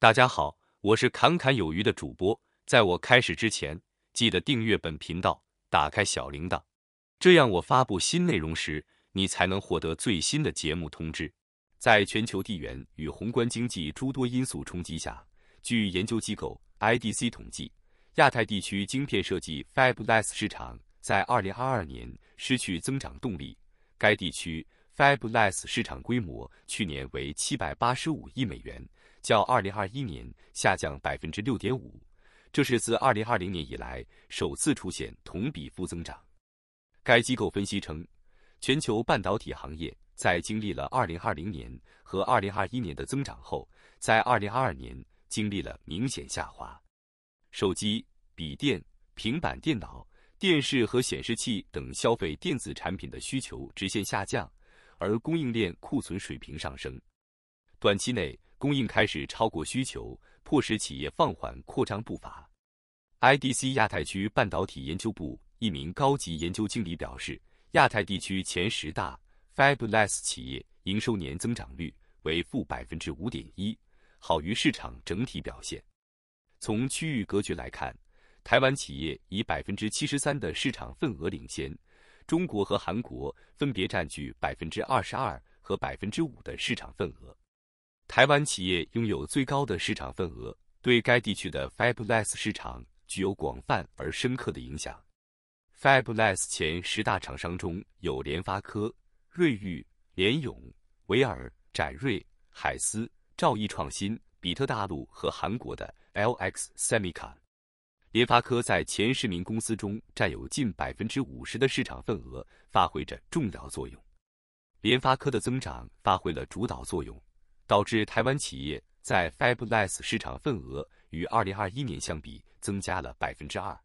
大家好，我是侃侃有余的主播。在我开始之前，记得订阅本频道，打开小铃铛，这样我发布新内容时，你才能获得最新的节目通知。在全球地缘与宏观经济诸多因素冲击下，据研究机构 IDC 统计，亚太地区晶片设计 Fab-less 市场在2022年失去增长动力。该地区 Fab-less 市场规模去年为785亿美元。较2021年下降6.5%，这是自2020年以来首次出现同比负增长。该机构分析称，全球半导体行业在经历了2020年和2021年的增长后，在2022年经历了明显下滑。手机、笔电、平板电脑、电视和显示器等消费电子产品的需求直线下降，而供应链库存水平上升。短期内。供应开始超过需求，迫使企业放缓扩张步伐。IDC 亚太区半导体研究部一名高级研究经理表示，亚太地区前十大 fab-less 企业营收年增长率为负百分之五点一，好于市场整体表现。从区域格局来看，台湾企业以百分之七十三的市场份额领先，中国和韩国分别占据百分之二十二和百分之五的市场份额。台湾企业拥有最高的市场份额，对该地区的 Fab-less 市场具有广泛而深刻的影响。Fab-less 前十大厂商中有联发科、瑞昱、联咏、维尔、展锐、海思、兆易创新、比特大陆和韩国的 Lx s e m i c 联发科在前十名公司中占有近百分之五十的市场份额，发挥着重要作用。联发科的增长发挥了主导作用。导致台湾企业在 Fab-less 市场份额与2021年相比增加了2%。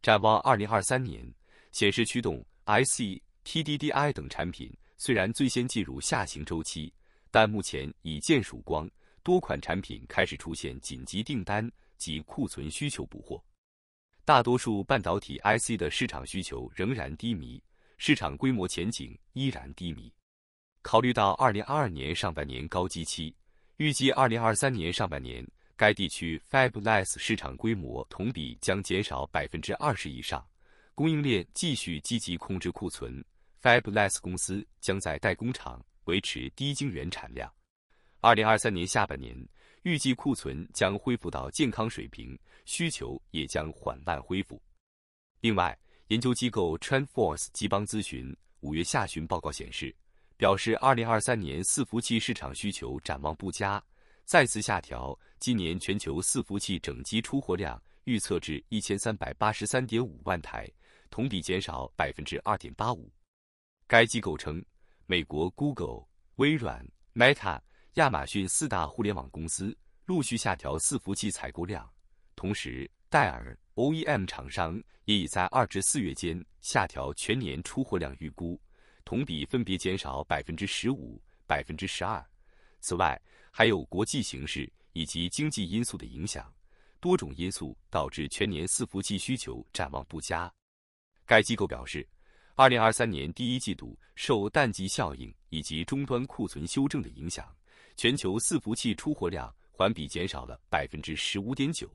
展望2023年，显示驱动 IC、TDDI 等产品虽然最先进入下行周期，但目前已见曙光，多款产品开始出现紧急订单及库存需求补货。大多数半导体 IC 的市场需求仍然低迷，市场规模前景依然低迷。考虑到2022年上半年高基期，预计2023年上半年该地区 Fab-less 市场规模同比将减少20%以上。供应链继续积极控制库存，Fab-less 公司将在代工厂维持低晶圆产量。2023年下半年，预计库存将恢复到健康水平，需求也将缓慢恢复。另外，研究机构 TrendForce 基邦咨询五月下旬报告显示。表示，二零二三年伺服器市场需求展望不佳，再次下调。今年全球伺服器整机出货量预测至一千三百八十三点五万台，同比减少百分之二点八五。该机构称，美国 Google、微软、Meta、亚马逊四大互联网公司陆续下调伺服器采购量，同时，戴尔 OEM 厂商也已在二至四月间下调全年出货量预估。同比分别减少百分之十五、百分之十二。此外，还有国际形势以及经济因素的影响，多种因素导致全年伺服器需求展望不佳。该机构表示，二零二三年第一季度受淡季效应以及终端库存修正的影响，全球伺服器出货量环比减少了百分之十五点九。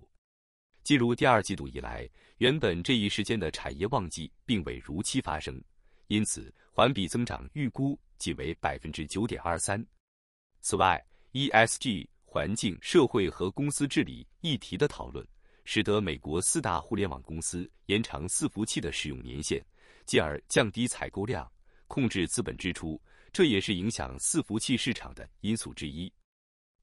进入第二季度以来，原本这一时间的产业旺季并未如期发生。因此，环比增长预估仅为百分之九点二三。此外，E S G（ 环境、社会和公司治理）议题的讨论，使得美国四大互联网公司延长伺服器的使用年限，进而降低采购量，控制资本支出，这也是影响伺服器市场的因素之一。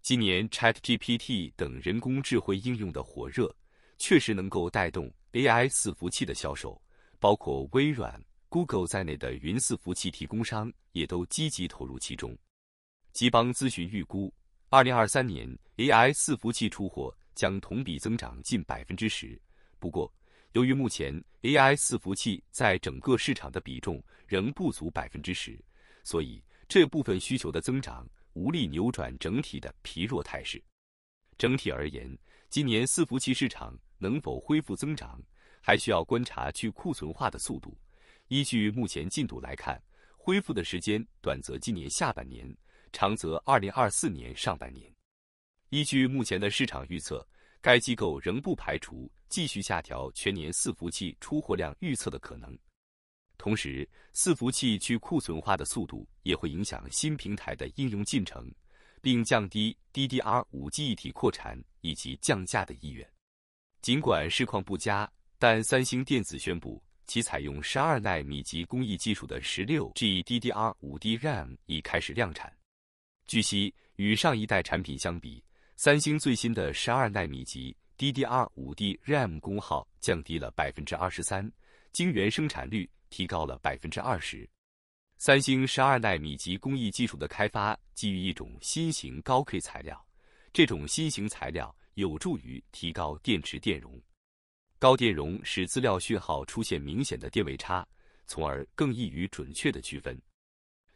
今年 Chat GPT 等人工智慧应用的火热，确实能够带动 A I 伺服器的销售，包括微软。Google 在内的云伺服器提供商也都积极投入其中。吉邦咨询预估，二零二三年 AI 四服器出货将同比增长近百分之十。不过，由于目前 AI 四服器在整个市场的比重仍不足百分之十，所以这部分需求的增长无力扭转整体的疲弱态势。整体而言，今年伺服器市场能否恢复增长，还需要观察去库存化的速度。依据目前进度来看，恢复的时间短则今年下半年，长则二零二四年上半年。依据目前的市场预测，该机构仍不排除继续下调全年伺服器出货量预测的可能。同时，伺服器去库存化的速度也会影响新平台的应用进程，并降低 DDR 五 G 一体扩产以及降价的意愿。尽管市况不佳，但三星电子宣布。其采用十二纳米级工艺技术的十六 G DDR 五 D RAM 已开始量产。据悉，与上一代产品相比，三星最新的十二纳米级 DDR 五 D RAM 功耗降低了百分之二十三，晶圆生产率提高了百分之二十。三星十二纳米级工艺技术的开发基于一种新型高 K 材料，这种新型材料有助于提高电池电容。高电容使资料讯号出现明显的电位差，从而更易于准确的区分。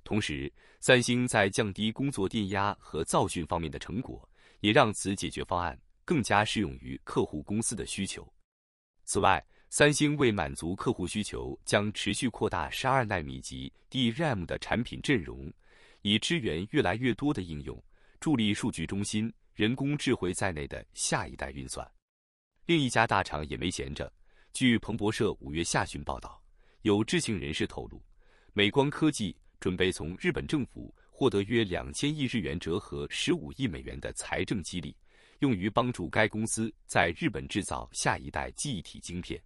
同时，三星在降低工作电压和噪讯方面的成果，也让此解决方案更加适用于客户公司的需求。此外，三星为满足客户需求，将持续扩大十二纳米级 DRAM 的产品阵容，以支援越来越多的应用，助力数据中心、人工智慧在内的下一代运算。另一家大厂也没闲着。据彭博社五月下旬报道，有知情人士透露，美光科技准备从日本政府获得约两千亿日元（折合十五亿美元）的财政激励，用于帮助该公司在日本制造下一代记忆体晶片。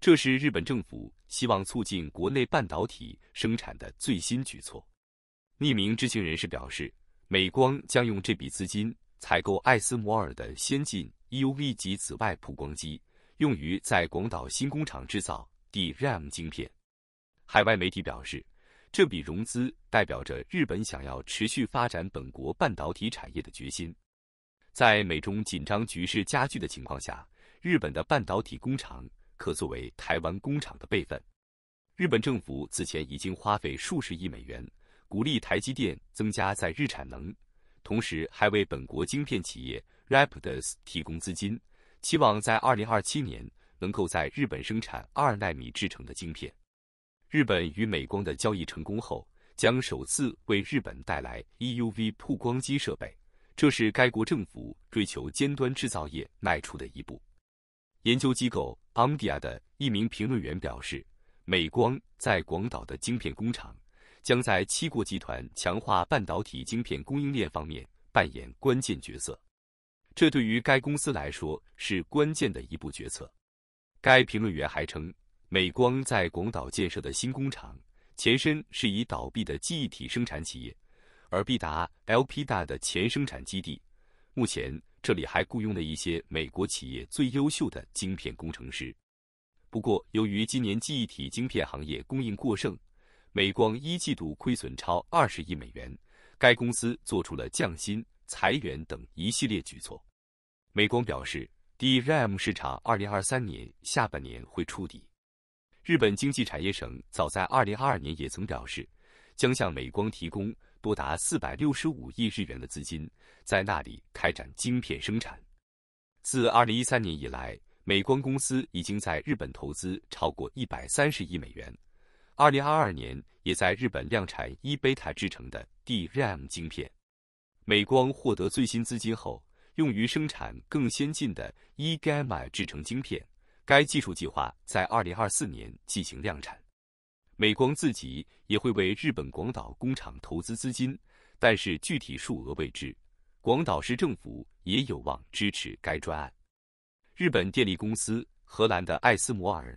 这是日本政府希望促进国内半导体生产的最新举措。匿名知情人士表示，美光将用这笔资金。采购艾斯摩尔的先进 EUV 级紫外曝光机，用于在广岛新工厂制造 DRAM 晶片。海外媒体表示，这笔融资代表着日本想要持续发展本国半导体产业的决心。在美中紧张局势加剧的情况下，日本的半导体工厂可作为台湾工厂的备份。日本政府此前已经花费数十亿美元，鼓励台积电增加在日产能。同时还为本国晶片企业 Rapidus 提供资金，期望在2027年能够在日本生产2纳米制成的晶片。日本与美光的交易成功后，将首次为日本带来 EUV 曝光机设备，这是该国政府追求尖端制造业迈出的一步。研究机构 a m d i a 的一名评论员表示，美光在广岛的晶片工厂。将在七国集团强化半导体晶片供应链方面扮演关键角色，这对于该公司来说是关键的一步决策。该评论员还称，美光在广岛建设的新工厂，前身是以倒闭的记忆体生产企业，而必达 L P 大的前生产基地，目前这里还雇佣了一些美国企业最优秀的晶片工程师。不过，由于今年记忆体晶片行业供应过剩。美光一季度亏损超二十亿美元，该公司做出了降薪、裁员等一系列举措。美光表示，DRAM 市场二零二三年下半年会触底。日本经济产业省早在二零二二年也曾表示，将向美光提供多达四百六十五亿日元的资金，在那里开展晶片生产。自二零一三年以来，美光公司已经在日本投资超过一百三十亿美元。2022年，也在日本量产 e b 一 t a 制成的 DRAM 晶片。美光获得最新资金后，用于生产更先进的 e gamma 制成晶片。该技术计划在2024年进行量产。美光自己也会为日本广岛工厂投资资金，但是具体数额未知。广岛市政府也有望支持该专案。日本电力公司、荷兰的艾斯摩尔。